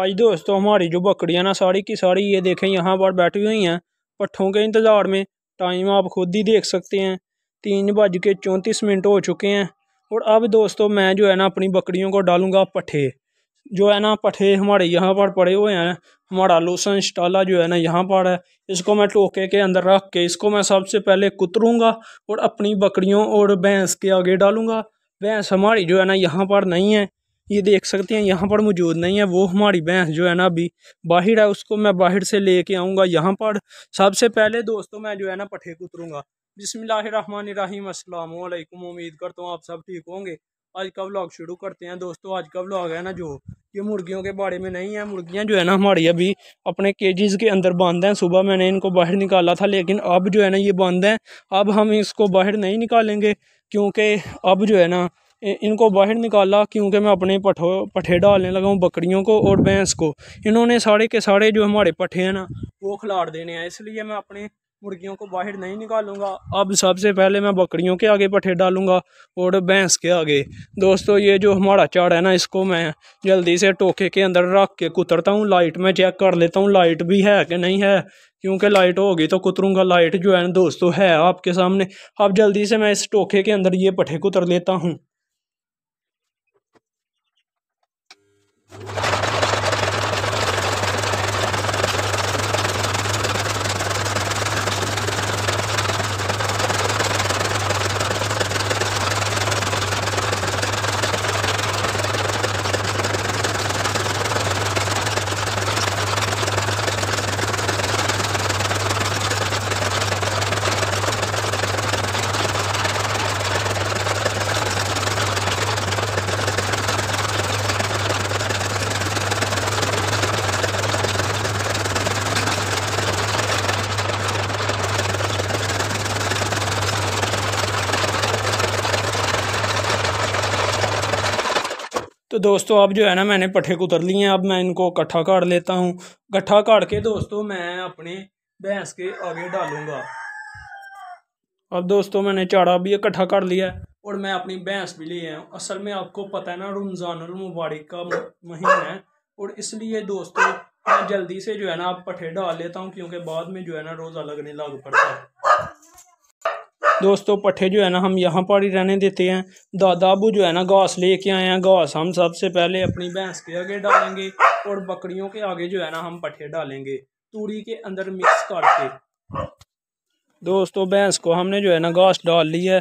आज दोस्तों हमारी जो बकरियाँ ना सारी की सारी ये देखें यहाँ पर बैठी हुई हैं पट्ठों के इंतज़ार में टाइम आप खुद ही देख सकते हैं तीन बज के चौंतीस मिनट हो चुके हैं और अब दोस्तों मैं जो है ना अपनी बकरियों को डालूँगा पट्ठे जो है ना पट्ठे हमारे यहाँ पर पड़े हुए हैं हमारा लोसन स्टाला जो है ना यहाँ पर है इसको मैं टोके के अंदर रख के इसको मैं सबसे पहले कुतरूँगा और अपनी बकरियों और भैंस के आगे डालूँगा भैंस हमारी जो है ना यहाँ पर नहीं है ये देख सकते हैं यहाँ पर मौजूद नहीं है वो हमारी भैंस जो है ना अभी बाहर है उसको मैं बाहर से ले कर आऊँगा यहाँ पर सबसे पहले दोस्तों मैं जो है ना पठे कुतरूँगा उतरूँगा बिसमीम अस्सलाम वालेकुम उम्मीद करता हूँ आप सब ठीक होंगे आज का व्लॉग शुरू करते हैं दोस्तों आज का व्लॉग है ना जो ये मुर्गियों के बारे में नहीं है मुर्गियाँ जो है ना हमारी अभी अपने केजेस के अंदर बंद हैं सुबह मैंने इनको बाहर निकाला था लेकिन अब जो है ना ये बंद हैं अब हम इसको बाहर नहीं निकालेंगे क्योंकि अब जो है ना इनको बाहर निकाला क्योंकि मैं अपने पठो पठे डालने लगा हूँ बकरियों को और भैंस को इन्होंने सारे के सारे जो हमारे पठे हैं ना वो खिलाड़ देने हैं इसलिए मैं अपने मुर्गियों को बाहर नहीं निकालूंगा अब सबसे पहले मैं बकरियों के आगे पठे डालूंगा और भैंस के आगे दोस्तों ये जो हमारा चाड़ है ना इसको मैं जल्दी से टोके के अंदर रख के कुतरता हूँ लाइट में चेक कर लेता हूँ लाइट भी है कि नहीं है क्योंकि लाइट होगी तो कुतरूंगा लाइट जो है ना दोस्तों है आपके सामने अब जल्दी से मैं इस टोके के अंदर ये पठे कुतर लेता हूँ you तो दोस्तों अब जो है ना मैंने पट्ठे उतर लिए हैं अब मैं इनको इकट्ठा काट लेता हूँ इकट्ठा काट के दोस्तों मैं अपने भैंस के आगे डालूंगा अब दोस्तों मैंने चारा भी इकट्ठा कर लिया है और मैं अपनी भैंस भी ले आया हूँ असल में आपको पता है ना रमज़ान मुबारक का महीना है और इसलिए दोस्तों मैं जल्दी से जो है ना आप पट्ठे डाल लेता हूँ क्योंकि बाद में जो है ना रोज़ा लगने लग पड़ता है दोस्तों पट्ठे जो है ना हम यहाँ पर ही रहने देते हैं दादा अबू जो है ना घास ले के आए हैं घास हम सबसे पहले अपनी भैंस के आगे डालेंगे और बकरियों के आगे जो है ना हम पट्ठे डालेंगे तूड़ी के अंदर मिक्स करके दोस्तों भैंस को हमने जो है ना घास डाल ली है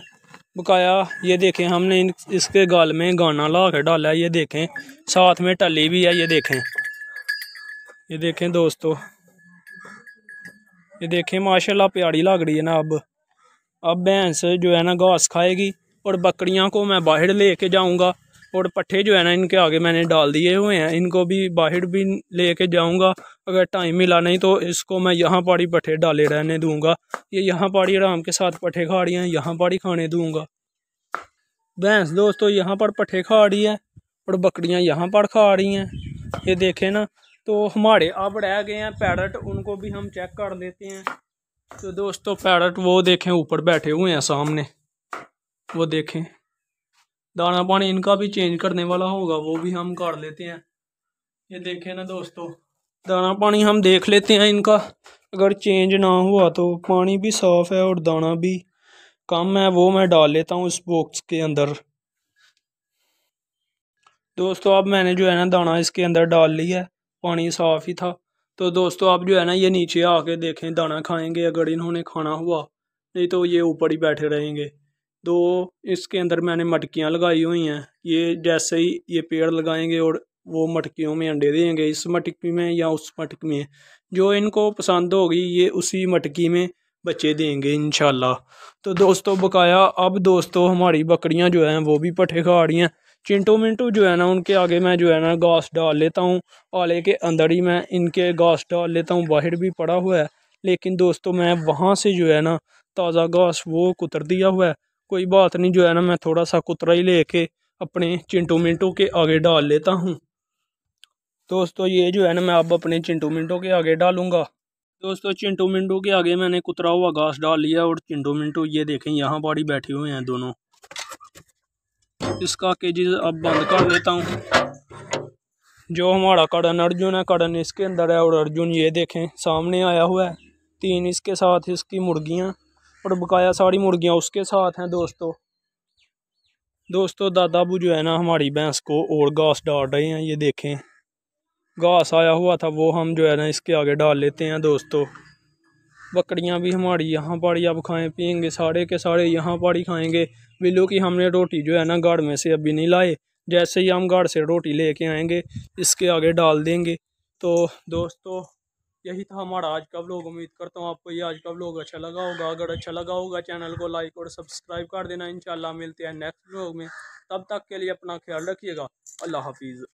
बकाया ये देखें हमने इसके गाल में गाना ला के डाला ये देखें साथ में टली भी है ये देखें ये देखें दोस्तों ये देखें माशाल्लाह प्यारी लग रही है ना अब अब भैंस जो है ना घास खाएगी और बकरियाँ को मैं बाहर ले के जाऊँगा और पट्ठे जो है ना इनके आगे मैंने डाल दिए हुए हैं इनको भी बाहर भी ले कर जाऊँगा अगर टाइम मिला नहीं तो इसको मैं यहाँ पाड़ी पट्ठे डाले रहने दूँगा ये यहाँ पाड़ी आराम के साथ पट्ठे खा रही हैं यहाँ पाड़ी खाने दूँगा भैंस दोस्तों यहाँ पर पट्ठे खा रही है और बकरियाँ यहाँ पर खा रही हैं ये देखे ना तो हमारे अब रह गए हैं पैरट उनको भी हम चेक कर लेते हैं तो दोस्तों पैरट वो देखें ऊपर बैठे हुए हैं सामने वो देखें दाना पानी इनका भी चेंज करने वाला होगा वो भी हम कर लेते हैं ये देखें ना दोस्तों दाना पानी हम देख लेते हैं इनका अगर चेंज ना हुआ तो पानी भी साफ़ है और दाना भी कम है वो मैं डाल लेता हूँ इस बॉक्स के अंदर दोस्तों अब मैंने जो है ना दाना इसके अंदर डाल लिया है पानी साफ़ ही था तो दोस्तों आप जो है ना ये नीचे आके देखें दाना खाएंगे अगर इन्होंने खाना हुआ नहीं तो ये ऊपर ही बैठे रहेंगे तो इसके अंदर मैंने मटकियाँ लगाई हुई हैं ये जैसे ही ये पेड़ लगाएंगे और वो मटकियों में अंडे देंगे इस मटकी में या उस मटकी में जो इनको पसंद होगी ये उसी मटकी में बच्चे देंगे इन तो दोस्तों बकाया अब दोस्तों हमारी बकरियाँ जो हैं वो भी पट्ठे खा रही हैं चिंटू मिंटू जो है ना उनके आगे मैं जो है ना घास डाल लेता हूँ आले के अंदर ही मैं इनके घास डाल लेता हूँ बाहर भी पड़ा हुआ है लेकिन दोस्तों मैं वहाँ से जो है ना ताज़ा घास वो कुतर दिया हुआ है कोई बात नहीं जो है ना मैं थोड़ा सा कुतरा ही ले के अपने चिंटू मिंटो के आगे डाल लेता हूँ दोस्तों ये जो है ना मैं अब अपने चिंटू मिंटो के आगे डालूँगा दोस्तों चिंटू मिंटो के आगे मैंने कुतरा हुआ घास डाल लिया और चिंटू मिंटो ये देखें यहाँ पर ही बैठे हुए हैं दोनों इसका के जी अब बंद कर देता हूँ जो हमारा कड़न अर्जुन है कड़न इसके अंदर है और अर्जुन ये देखें सामने आया हुआ है तीन इसके साथ इसकी मुर्गियाँ और बकाया सारी मुर्गियाँ उसके साथ हैं दोस्तों दोस्तों दादा बू जो है ना हमारी भैंस को और घास डाल रहे हैं ये देखें घास आया हुआ था वो हम जो है ना इसके आगे डाल लेते हैं दोस्तों बकरियां भी हमारी यहाँ ही अब खाएं पियेंगे सारे के सारे यहाँ पर ही खाएंगे बिल्लू की हमने रोटी जो है ना घर में से अभी नहीं लाए जैसे ही हम घर से रोटी ले कर आएँगे इसके आगे डाल देंगे तो दोस्तों यही था हमारा आज का व्लॉग उम्मीद करता हूँ आपको ये आज का व्लॉग अच्छा लगा होगा अगर अच्छा लगा होगा चैनल को लाइक और सब्सक्राइब कर देना इंशाल्लाह मिलते हैं नेक्स्ट व्लॉग में तब तक के लिए अपना ख्याल रखिएगा अल्लाह हाफिज़